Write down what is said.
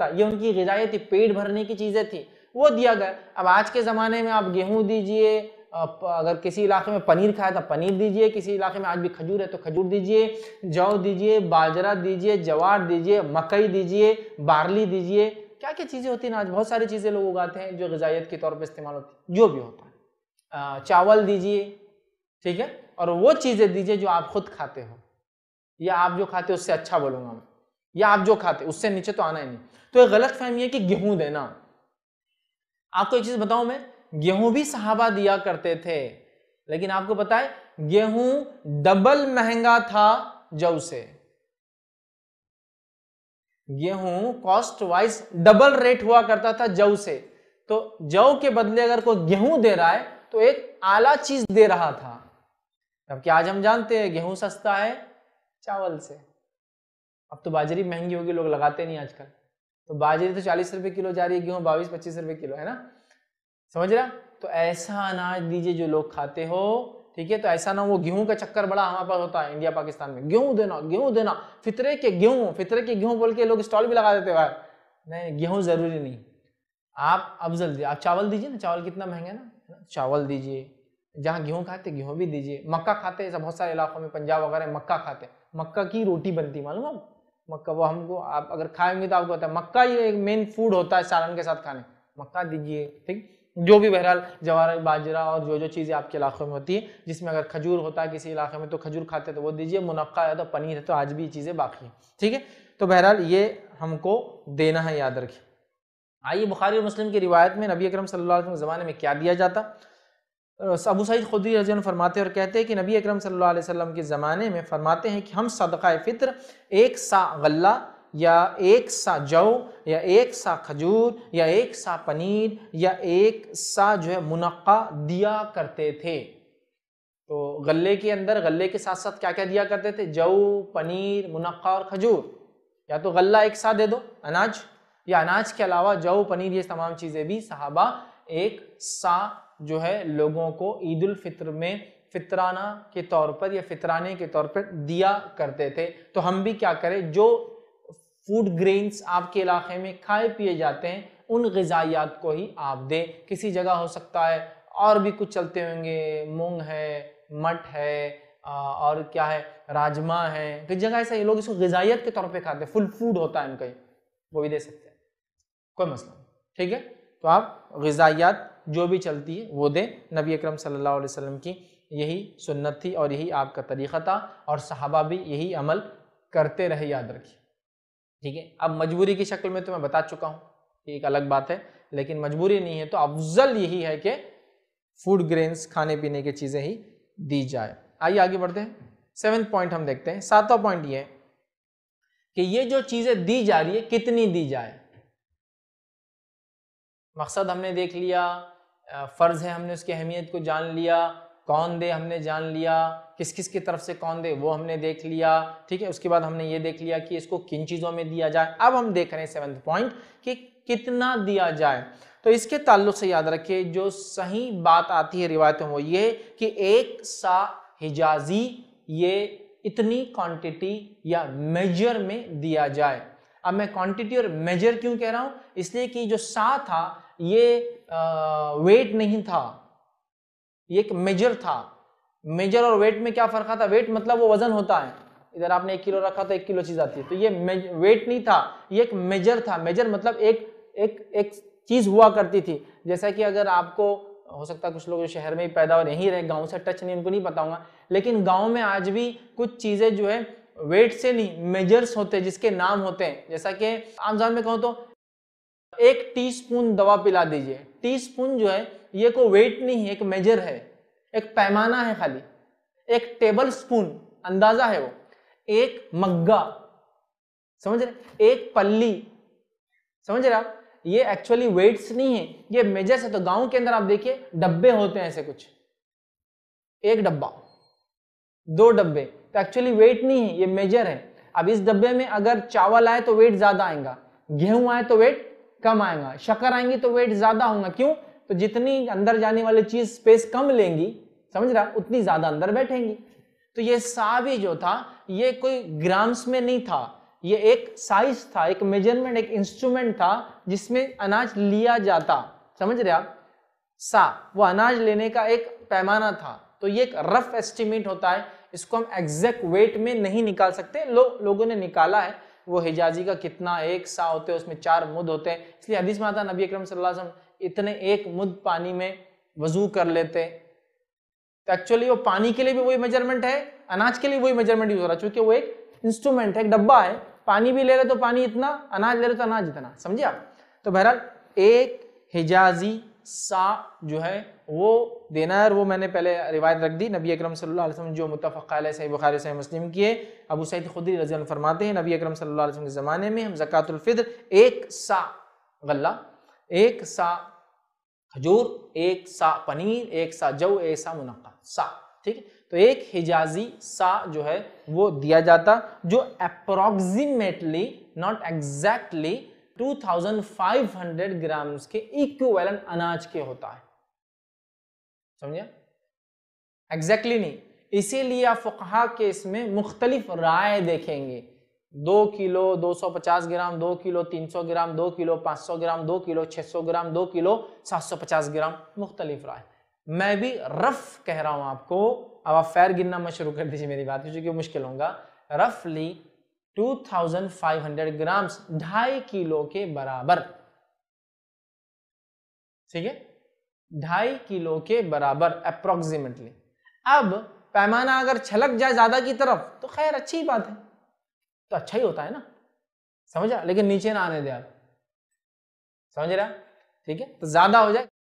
था ये उनकी गजाएं थी पेट भरने की चीज़ें थी वो दिया गया अब आज के ज़माने में आप गेहूँ दीजिए अगर किसी इलाके में पनीर खाया था तो पनीर दीजिए किसी इलाके में आज भी खजूर है तो खजूर दीजिए जौ दीजिए बाजरा दीजिए जवार दीजिए मकई दीजिए बार्ली दीजिए क्या क्या चीज़ें होती हैं आज बहुत सारी चीज़ें लोग उगाते हैं जो गजाइत के तौर पर इस्तेमाल होती है जो भी होता है चावल दीजिए ठीक है और वो चीज़ें दीजिए जो आप खुद खाते हो या आप जो खाते हो उससे अच्छा बोलूँगा मैं या आप जो खाते उससे नीचे तो आना ही नहीं तो एक गलत फहमी है कि गेहूं देना आपको एक चीज बताऊं मैं गेहूं भी सहाबा दिया करते थे लेकिन आपको पता है गेहूं डबल महंगा था जव से गेहूं कॉस्ट वाइज डबल रेट हुआ करता था जव से तो जव के बदले अगर कोई गेहूं दे रहा है तो एक आला चीज दे रहा था जबकि आज हम जानते हैं गेहूं सस्ता है चावल से अब तो बाजरी महंगी होगी लोग लगाते नहीं आजकल तो बाजरी तो चालीस रुपये किलो जा रही है गेहूँ बाईस पच्चीस रुपये किलो है ना समझ रहा तो ऐसा अनाज दीजिए जो लोग खाते हो ठीक है तो ऐसा ना वो गेहूं का चक्कर बड़ा हमारे पास होता है इंडिया पाकिस्तान में गेहूं देना गेहूं देना फितरे के गेहूं फितरे के गेहूं बोल के लोग स्टॉल भी लगा देते बाहर नहीं गेहूं जरूरी नहीं आप अफजल दीजिए आप चावल दीजिए ना चावल कितना महंगा है ना चावल दीजिए जहाँ गेहूँ खाते गेहूँ भी दीजिए मक्का खाते बहुत सारे इलाकों में पंजाब वगैरह मक्का खाते मक्का की रोटी बनती मालूम आप मक्का वो हमको आप अगर खाएंगे तो आपको पता है मक्का ये एक मेन फूड होता है सालन के साथ खाने मक्का दीजिए ठीक जो भी बहरहाल जवार बाजरा और जो जो चीज़ें आपके इलाकों में होती है जिसमें अगर खजूर होता है किसी इलाके में तो खजूर खाते तो वो दीजिए मुनक्का है तो पनीर है तो आज भी ये चीज़ें बाकी हैं ठीक है तो बहरहाल ये हमको देना है याद रखिए आइए बुखारी और मुस्लिम की रिवायत में नबी अकरम सल्लल्लाहु अलैहि वसल्लम के ज़माने में क्या दिया जाता अबू सईद खुदी रजन फरमाते और कहते हैं कि नबी अकरम सल्लल्लाहु अलैहि वसल्लम के ज़माने में फरमाते हैं कि हम सदक़ा फ़ितर एक सा गल्ला या एक सा जौ या एक सा खजूर या एक सा पनीर या एक सा जो है मुनक़ा दिया करते थे तो गले के अंदर गले के साथ साथ क्या क्या दिया करते थे जौ पनीर मुनक़ा और खजूर या तो गला एक साथ दे दो अनाज या अनाज के अलावा जौ पनीर ये तमाम चीज़ें भी सहाबा एक सा जो है लोगों को ईद उल फितर में फितराना के तौर पर या फितराने के तौर पर दिया करते थे तो हम भी क्या करें जो फूड ग्रेन्स आपके इलाके में खाए पिए जाते हैं उन गजायात को ही आप दें किसी जगह हो सकता है और भी कुछ चलते होंगे मूंग है मठ है और क्या है राजमा है तो कई जगह ऐसा ये लोग इसको गजाइत के तौर पे खाते हैं फुल फूड होता है इनका वो भी दे सकते हैं कोई मसला ठीक है तो आप गजाइयात जो भी चलती है वो दे नबी अकरम सल्लल्लाहु अलैहि वसल्लम की यही सुन्नत थी और यही आपका तरीक़ा था और सहाबा भी यही अमल करते रहे याद रखिए ठीक है अब मजबूरी की शक्ल में तो मैं बता चुका हूँ कि एक अलग बात है लेकिन मजबूरी नहीं है तो अफजल यही है कि फूड ग्रेन्स खाने पीने की चीज़ें ही दी जाए आइए आगे बढ़ते हैं सेवन्थ पॉइंट हम देखते हैं सातवा पॉइंट ये है कि ये जो चीज़ें दी जा रही है कितनी दी जाए मकसद हमने देख लिया फ़र्ज़ है हमने उसकी अहमियत को जान लिया कौन दे हमने जान लिया किस किस की तरफ से कौन दे वो हमने देख लिया ठीक है उसके बाद हमने ये देख लिया कि इसको किन चीज़ों में दिया जाए अब हम देख रहे हैं सेवन्थ पॉइंट कि कितना दिया जाए तो इसके ताल्लुक से याद रखिए जो सही बात आती है रिवायतों में वो ये कि एक सा हिजाजी ये इतनी क्वांटिटी या मेजर में दिया जाए अब मैं क्वांटिटी और मेजर क्यों कह रहा हूँ इसलिए कि जो सा था ये वेट नहीं था ये एक मेजर था मेजर और वेट में क्या फर्क था वेट मतलब वो वजन होता है इधर आपने एक किलो रखा तो एक किलो चीज आती है तो ये वेट नहीं था ये एक मेजर था मेजर मतलब एक एक एक चीज हुआ करती थी जैसा कि अगर आपको हो सकता है कुछ लोग जो शहर में ही पैदा और यहीं रहे गांव से टच नहीं उनको नहीं बताऊंगा लेकिन गांव में आज भी कुछ चीजें जो है वेट से नहीं मेजर्स होते जिसके नाम होते हैं जैसा कि आमजान में कहूँ तो एक टीस्पून दवा पिला दीजिए टीस्पून जो है ये को वेट नहीं है एक मेजर है एक पैमाना है खाली एक टेबल स्पून अंदाजा है वो एक मग्गा समझ रहे एक पल्ली समझ रहे आप ये एक्चुअली वेट्स नहीं है ये मेजर्स है तो गांव के अंदर आप देखिए डब्बे होते हैं ऐसे कुछ एक डब्बा दो डब्बे तो एक्चुअली वेट नहीं है ये मेजर है अब इस डब्बे में अगर चावल आए तो वेट ज्यादा आएगा गेहूं आए तो वेट कम आएगा शक्कर आएंगी तो वेट ज्यादा होगा क्यों तो जितनी अंदर जाने वाली चीज स्पेस कम लेंगी समझ रहा उतनी ज्यादा अंदर बैठेंगी तो ये सावी जो था ये कोई ग्राम्स में नहीं था ये एक साइज था एक मेजरमेंट एक इंस्ट्रूमेंट था जिसमें अनाज लिया जाता समझ रहे आप सा वो अनाज लेने का एक पैमाना था तो ये एक रफ एस्टिमेट होता है इसको हम एग्जैक्ट वेट में नहीं निकाल सकते लो, लोगों ने निकाला है वो हिजाजी का कितना एक सा होते हैं उसमें चार मुद होते हैं इसलिए हदीस में आता नबी अक्रम सल्लल्लाहु इतने एक मुद पानी में वजू कर लेते तो एक्चुअली वो पानी के लिए भी वही मेजरमेंट है अनाज के लिए वही मेजरमेंट यूज हो रहा है चूंकि वो एक इंस्ट्रूमेंट है एक डब्बा है पानी भी ले रहे तो पानी इतना अनाज ले रहे तो अनाज इतना समझे आप तो बहरहाल एक हिजाजी सा जो है वो देना है और वो मैंने पहले रिवायत रख दी नबी अकरम सल्लल्लाहु अलैहि वसल्लम जो मुतफ़ाल सही बुखारी सही मुस्लिम किए अबू सईद खुदी रजन फरमाते हैं नबी अकरम सल्लल्लाहु अलैहि वसल्लम के ज़माने में हम ज़क़़तुल्फ़िद्र एक सा गल्ला एक सा खजूर एक सा पनीर एक सा जव एक सा मुनक्का सा ठीक है तो एक हिजाजी सा जो है वो दिया जाता जो अप्रोक्सीमेटली नॉट एग्जैक्टली 2500 ग्राम्स के इक्विवेलेंट अनाज के होता है समझा एग्जैक्टली exactly नहीं इसीलिए आप फुकहा के इसमें मुख्तलिफ राय देखेंगे दो किलो 250 ग्राम दो किलो 300 ग्राम दो किलो 500 ग्राम दो किलो 600 ग्राम दो किलो 750 ग्राम मुख्तलिफ राय मैं भी रफ कह रहा हूं आपको अब आप फैर गिनना मैं शुरू कर दीजिए मेरी बात क्योंकि मुश्किल होगा रफली 2500 ग्राम्स ढाई किलो के बराबर ठीक है ढाई किलो के बराबर अप्रोक्सीमेटली अब पैमाना अगर छलक जाए ज्यादा की तरफ तो खैर अच्छी बात है तो अच्छा ही होता है ना समझा लेकिन नीचे ना आने दे आप समझ रहा ठीक है तो ज्यादा हो जाए